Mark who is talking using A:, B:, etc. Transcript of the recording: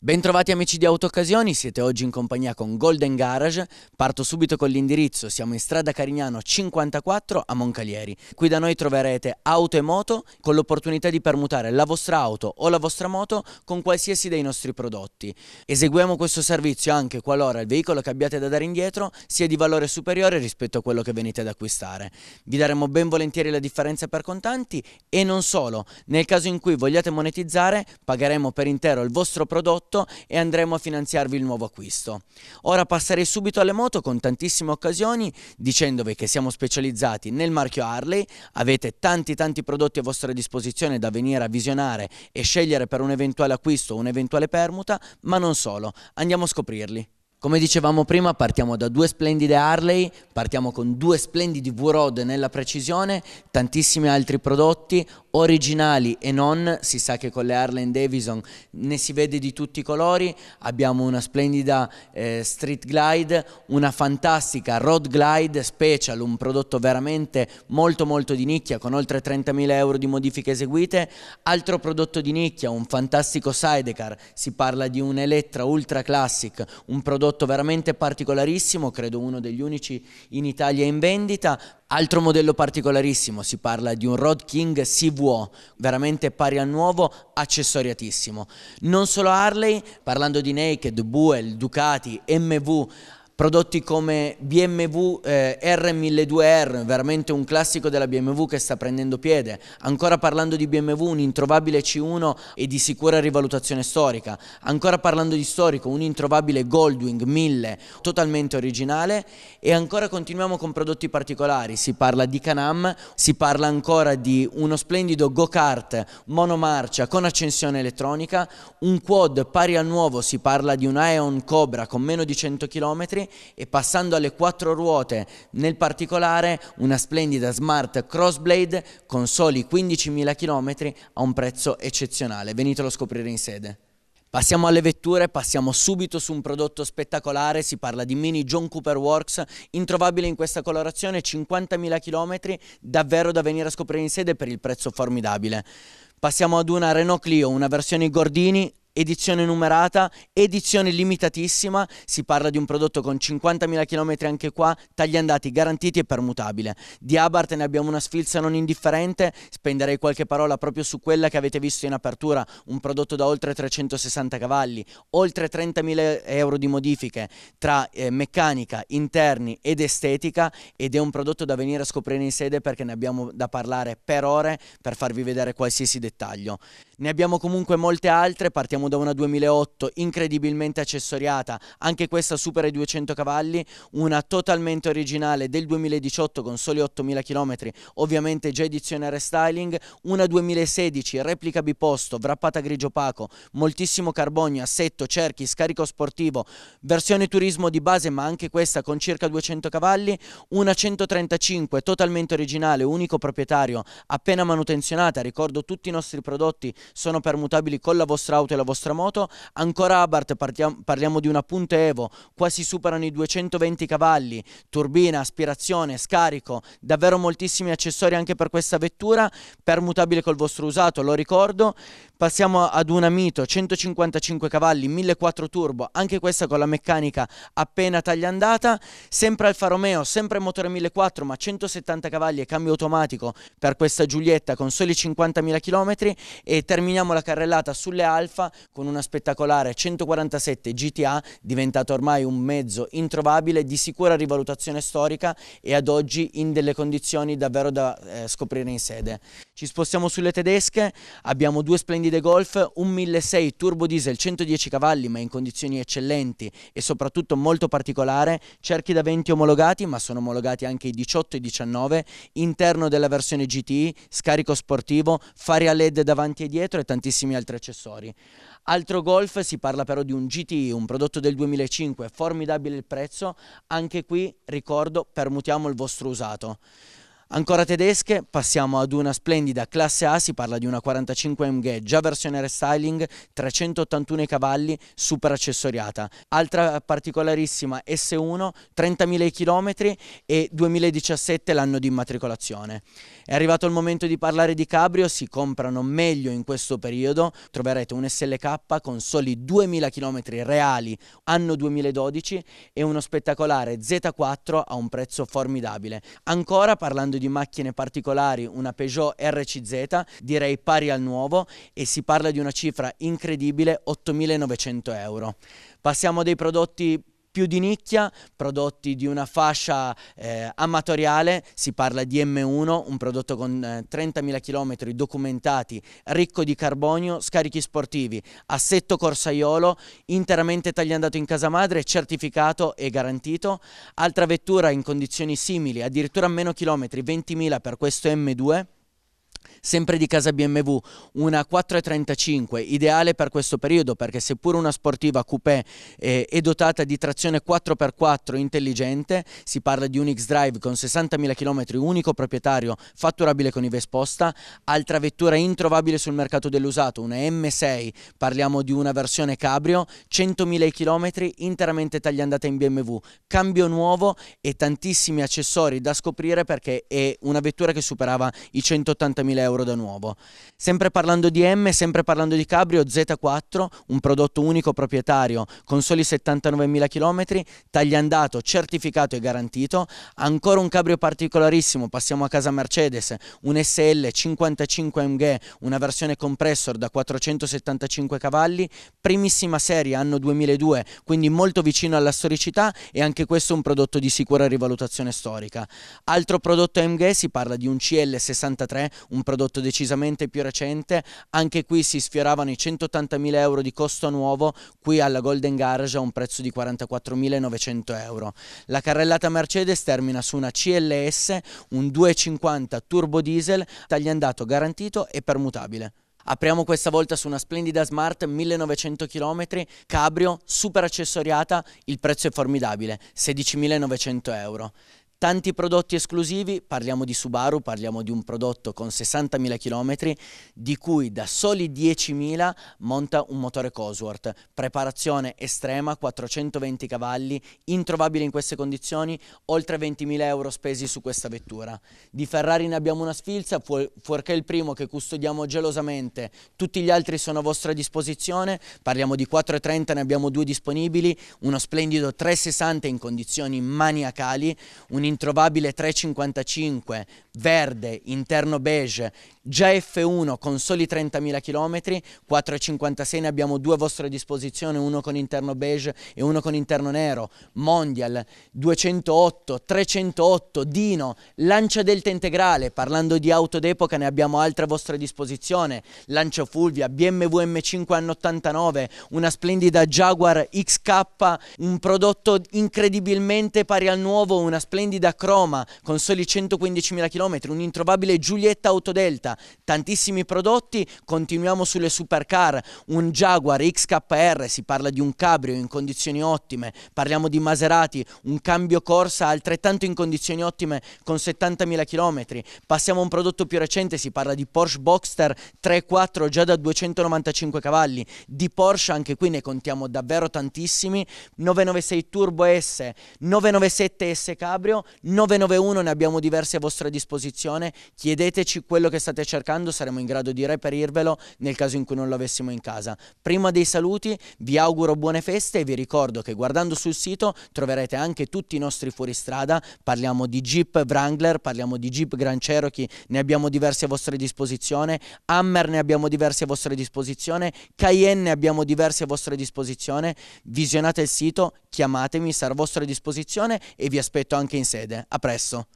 A: Bentrovati amici di Autoccasioni, siete oggi in compagnia con Golden Garage, parto subito con l'indirizzo, siamo in strada Carignano 54 a Moncalieri. Qui da noi troverete auto e moto con l'opportunità di permutare la vostra auto o la vostra moto con qualsiasi dei nostri prodotti. Eseguiamo questo servizio anche qualora il veicolo che abbiate da dare indietro sia di valore superiore rispetto a quello che venite ad acquistare. Vi daremo ben volentieri la differenza per contanti e non solo, nel caso in cui vogliate monetizzare pagheremo per intero il vostro prodotto prodotto e andremo a finanziarvi il nuovo acquisto. Ora passerei subito alle moto con tantissime occasioni dicendovi che siamo specializzati nel marchio Harley, avete tanti tanti prodotti a vostra disposizione da venire a visionare e scegliere per un eventuale acquisto o un'eventuale permuta, ma non solo, andiamo a scoprirli. Come dicevamo prima partiamo da due splendide Harley, partiamo con due splendidi V-Rod nella precisione, tantissimi altri prodotti, originali e non, si sa che con le Harlan Davidson ne si vede di tutti i colori, abbiamo una splendida eh, street glide, una fantastica road glide special, un prodotto veramente molto molto di nicchia con oltre 30.000 euro di modifiche eseguite, altro prodotto di nicchia, un fantastico sidecar, si parla di un Electra Ultra Classic, un prodotto veramente particolarissimo, credo uno degli unici in Italia in vendita, Altro modello particolarissimo, si parla di un Rod King CVO, veramente pari al nuovo, accessoriatissimo. Non solo Harley, parlando di Naked, Buell, Ducati, MV, prodotti come BMW eh, R1200R, veramente un classico della BMW che sta prendendo piede. Ancora parlando di BMW, un introvabile C1 e di sicura rivalutazione storica. Ancora parlando di storico, un introvabile Goldwing 1000, totalmente originale. E ancora continuiamo con prodotti particolari, si parla di Canam, si parla ancora di uno splendido go-kart monomarcia con accensione elettronica, un quad pari al nuovo, si parla di un Aeon Cobra con meno di 100 km e passando alle quattro ruote, nel particolare una splendida Smart Crossblade con soli 15.000 km a un prezzo eccezionale. Venitelo a scoprire in sede. Passiamo alle vetture, passiamo subito su un prodotto spettacolare, si parla di Mini John Cooper Works, introvabile in questa colorazione, 50.000 km, davvero da venire a scoprire in sede per il prezzo formidabile. Passiamo ad una Renault Clio, una versione Gordini, edizione numerata, edizione limitatissima, si parla di un prodotto con 50.000 km anche qua, tagli andati garantiti e permutabile. Di Abarth ne abbiamo una sfilza non indifferente, spenderei qualche parola proprio su quella che avete visto in apertura, un prodotto da oltre 360 cavalli, oltre 30.000 euro di modifiche tra eh, meccanica, interni ed estetica ed è un prodotto da venire a scoprire in sede perché ne abbiamo da parlare per ore per farvi vedere qualsiasi dettaglio. Ne abbiamo comunque molte altre, partiamo da una 2008 incredibilmente accessoriata, anche questa supera i 200 cavalli, una totalmente originale del 2018 con soli 8000 km, ovviamente già edizione restyling, una 2016 replica biposto, wrappata grigio opaco, moltissimo carbonio, assetto, cerchi, scarico sportivo, versione turismo di base ma anche questa con circa 200 cavalli, una 135 totalmente originale, unico proprietario, appena manutenzionata, ricordo tutti i nostri prodotti sono permutabili con la vostra auto e la vostra vostra moto, ancora Abarth parliamo di una punta Evo, quasi superano i 220 cavalli, turbina, aspirazione, scarico, davvero moltissimi accessori anche per questa vettura, permutabile col vostro usato, lo ricordo, Passiamo ad una Mito, 155 cavalli, 1.4 turbo, anche questa con la meccanica appena tagliandata, sempre Alfa Romeo, sempre motore 1.400 ma 170 cavalli e cambio automatico per questa Giulietta con soli 50.000 km e terminiamo la carrellata sulle Alfa con una spettacolare 147 GTA diventata ormai un mezzo introvabile di sicura rivalutazione storica e ad oggi in delle condizioni davvero da eh, scoprire in sede. Ci spostiamo sulle tedesche, abbiamo due splendide Davide Golf, un 1.6 turbo diesel 110 cavalli ma in condizioni eccellenti e soprattutto molto particolare, cerchi da 20 omologati ma sono omologati anche i 18 e 19, interno della versione GT, scarico sportivo, fari a LED davanti e dietro e tantissimi altri accessori. Altro Golf si parla però di un GTI, un prodotto del 2005, formidabile il prezzo, anche qui ricordo permutiamo il vostro usato. Ancora tedesche, passiamo ad una splendida classe A, si parla di una 45MG già versione restyling, 381 cavalli, super accessoriata. Altra particolarissima S1, 30.000 km e 2017 l'anno di immatricolazione. È arrivato il momento di parlare di cabrio, si comprano meglio in questo periodo, troverete un SLK con soli 2.000 km reali anno 2012 e uno spettacolare Z4 a un prezzo formidabile. Ancora parlando di di macchine particolari una Peugeot RCZ, direi pari al nuovo e si parla di una cifra incredibile, 8.900 euro. Passiamo dei prodotti più di nicchia, prodotti di una fascia eh, amatoriale, si parla di M1, un prodotto con eh, 30.000 km documentati, ricco di carbonio, scarichi sportivi, assetto corsaiolo, interamente tagliandato in casa madre, certificato e garantito, altra vettura in condizioni simili, addirittura meno chilometri, 20.000 per questo M2, sempre di casa BMW, una 435 ideale per questo periodo perché seppur una sportiva coupé eh, è dotata di trazione 4x4 intelligente, si parla di un X-Drive con 60.000 km unico proprietario, fatturabile con IVA esposta, altra vettura introvabile sul mercato dell'usato, una M6, parliamo di una versione cabrio, 100.000 km interamente tagliandata in BMW, cambio nuovo e tantissimi accessori da scoprire perché è una vettura che superava i 180.000 euro euro da nuovo. Sempre parlando di M, sempre parlando di Cabrio, Z4, un prodotto unico proprietario con soli 79.000 km, tagliandato, certificato e garantito, ancora un cabrio particolarissimo, passiamo a casa Mercedes, un SL 55 MG, una versione compressor da 475 cavalli, primissima serie anno 2002, quindi molto vicino alla storicità e anche questo è un prodotto di sicura rivalutazione storica. Altro prodotto MG si parla di un CL63, un prodotto prodotto decisamente più recente, anche qui si sfioravano i 180.000 euro di costo nuovo, qui alla Golden Garage a un prezzo di 44.900 euro. La carrellata Mercedes termina su una CLS, un 250 turbo diesel, tagliandato garantito e permutabile. Apriamo questa volta su una splendida Smart 1900 km, cabrio, super accessoriata, il prezzo è formidabile, 16.900 euro tanti prodotti esclusivi, parliamo di Subaru, parliamo di un prodotto con 60.000 km, di cui da soli 10.000 monta un motore Cosworth, preparazione estrema, 420 cavalli, introvabile in queste condizioni, oltre 20.000 euro spesi su questa vettura. Di Ferrari ne abbiamo una sfilza, fuorché il primo che custodiamo gelosamente, tutti gli altri sono a vostra disposizione, parliamo di 430, ne abbiamo due disponibili, uno splendido 360 in condizioni maniacali, un un introvabile 3,55 verde, interno beige, già F1 con soli 30.000 km, 4,56 ne abbiamo due a vostra disposizione, uno con interno beige e uno con interno nero, Mondial, 208, 308, Dino, Lancia Delta Integrale, parlando di auto d'epoca ne abbiamo altre a vostra disposizione, Lancia Fulvia, BMW M5 anno 89, una splendida Jaguar XK, un prodotto incredibilmente pari al nuovo, una splendida Croma con soli 115.000 km, km, un'introvabile Giulietta Autodelta, tantissimi prodotti, continuiamo sulle supercar, un Jaguar XKR, si parla di un cabrio in condizioni ottime, parliamo di Maserati, un cambio corsa altrettanto in condizioni ottime con 70.000 km, passiamo a un prodotto più recente, si parla di Porsche Boxster 3.4 già da 295 cavalli, di Porsche anche qui ne contiamo davvero tantissimi, 996 Turbo S, 997 S Cabrio, 991 ne abbiamo diversi a vostra disposizione disposizione, chiedeteci quello che state cercando, saremo in grado di reperirvelo nel caso in cui non lo avessimo in casa. Prima dei saluti vi auguro buone feste e vi ricordo che guardando sul sito troverete anche tutti i nostri fuoristrada, parliamo di Jeep Wrangler, parliamo di Jeep Grand Cherokee, ne abbiamo diversi a vostra disposizione, Hammer ne abbiamo diversi a vostra disposizione, Cayenne ne abbiamo diversi a vostra disposizione, visionate il sito, chiamatemi, sarò a vostra disposizione e vi aspetto anche in sede. A presto!